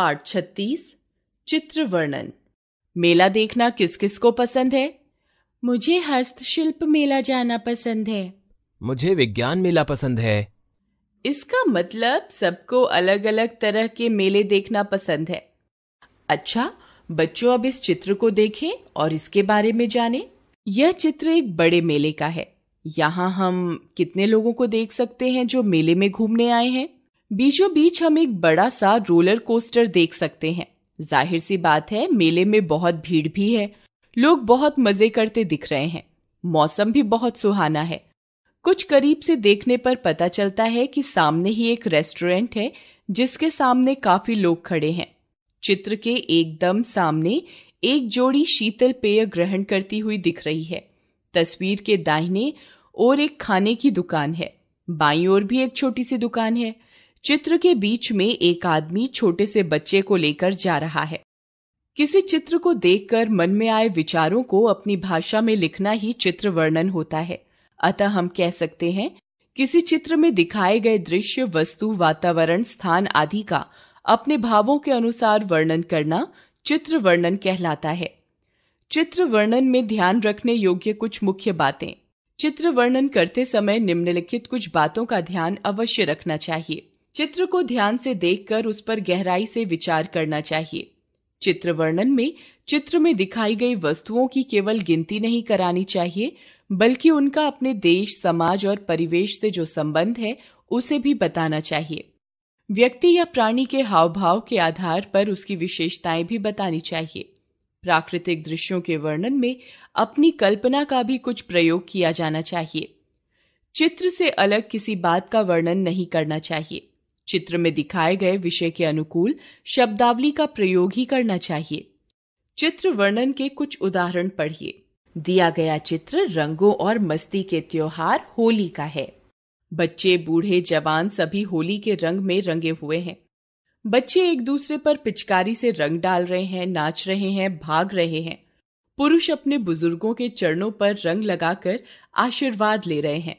पाठ छत्तीस चित्र वर्णन मेला देखना किस किस को पसंद है मुझे हस्तशिल्प मेला जाना पसंद है मुझे विज्ञान मेला पसंद है इसका मतलब सबको अलग अलग तरह के मेले देखना पसंद है अच्छा बच्चों अब इस चित्र को देखें और इसके बारे में जानें। यह चित्र एक बड़े मेले का है यहाँ हम कितने लोगों को देख सकते हैं जो मेले में घूमने आए हैं बीचों बीच हम एक बड़ा सा रोलर कोस्टर देख सकते हैं जाहिर सी बात है मेले में बहुत भीड़ भी है लोग बहुत मजे करते दिख रहे हैं मौसम भी बहुत सुहाना है कुछ करीब से देखने पर पता चलता है कि सामने ही एक रेस्टोरेंट है जिसके सामने काफी लोग खड़े हैं चित्र के एकदम सामने एक जोड़ी शीतल पेय ग्रहण करती हुई दिख रही है तस्वीर के दाहिने और एक खाने की दुकान है बाई और भी एक छोटी सी दुकान है चित्र के बीच में एक आदमी छोटे से बच्चे को लेकर जा रहा है किसी चित्र को देखकर मन में आए विचारों को अपनी भाषा में लिखना ही चित्र वर्णन होता है अतः हम कह सकते हैं किसी चित्र में दिखाए गए दृश्य वस्तु वातावरण स्थान आदि का अपने भावों के अनुसार वर्णन करना चित्र वर्णन कहलाता है चित्र वर्णन में ध्यान रखने योग्य कुछ मुख्य बातें चित्र वर्णन करते समय निम्नलिखित कुछ बातों का ध्यान अवश्य रखना चाहिए चित्र को ध्यान से देखकर उस पर गहराई से विचार करना चाहिए चित्र वर्णन में चित्र में दिखाई गई वस्तुओं की केवल गिनती नहीं करानी चाहिए बल्कि उनका अपने देश समाज और परिवेश से जो संबंध है उसे भी बताना चाहिए व्यक्ति या प्राणी के हाव भाव के आधार पर उसकी विशेषताएं भी बतानी चाहिए प्राकृतिक दृश्यों के वर्णन में अपनी कल्पना का भी कुछ प्रयोग किया जाना चाहिए चित्र से अलग किसी बात का वर्णन नहीं करना चाहिए चित्र में दिखाए गए विषय के अनुकूल शब्दावली का प्रयोग ही करना चाहिए चित्र वर्णन के कुछ उदाहरण पढ़िए दिया गया चित्र रंगों और मस्ती के त्योहार होली का है बच्चे बूढ़े जवान सभी होली के रंग में रंगे हुए हैं बच्चे एक दूसरे पर पिचकारी से रंग डाल रहे हैं नाच रहे हैं भाग रहे हैं पुरुष अपने बुजुर्गों के चरणों पर रंग लगाकर आशीर्वाद ले रहे हैं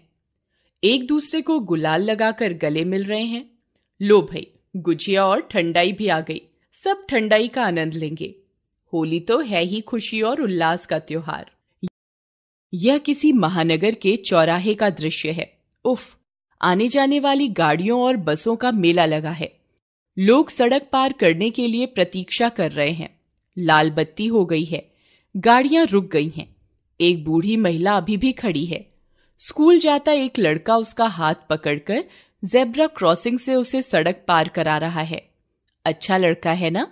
एक दूसरे को गुलाल लगाकर गले मिल रहे हैं लो भाई गुजिया और ठंडाई भी आ गई सब ठंडाई का आनंद लेंगे होली तो है ही खुशी और उल्लास का त्योहार यह किसी महानगर के चौराहे का दृश्य है उफ आने जाने वाली गाड़ियों और बसों का मेला लगा है लोग सड़क पार करने के लिए प्रतीक्षा कर रहे हैं लाल बत्ती हो गई है गाड़ियां रुक गई हैं एक बूढ़ी महिला अभी भी खड़ी है स्कूल जाता एक लड़का उसका हाथ पकड़कर जेब्रा क्रॉसिंग से उसे सड़क पार करा रहा है अच्छा लड़का है ना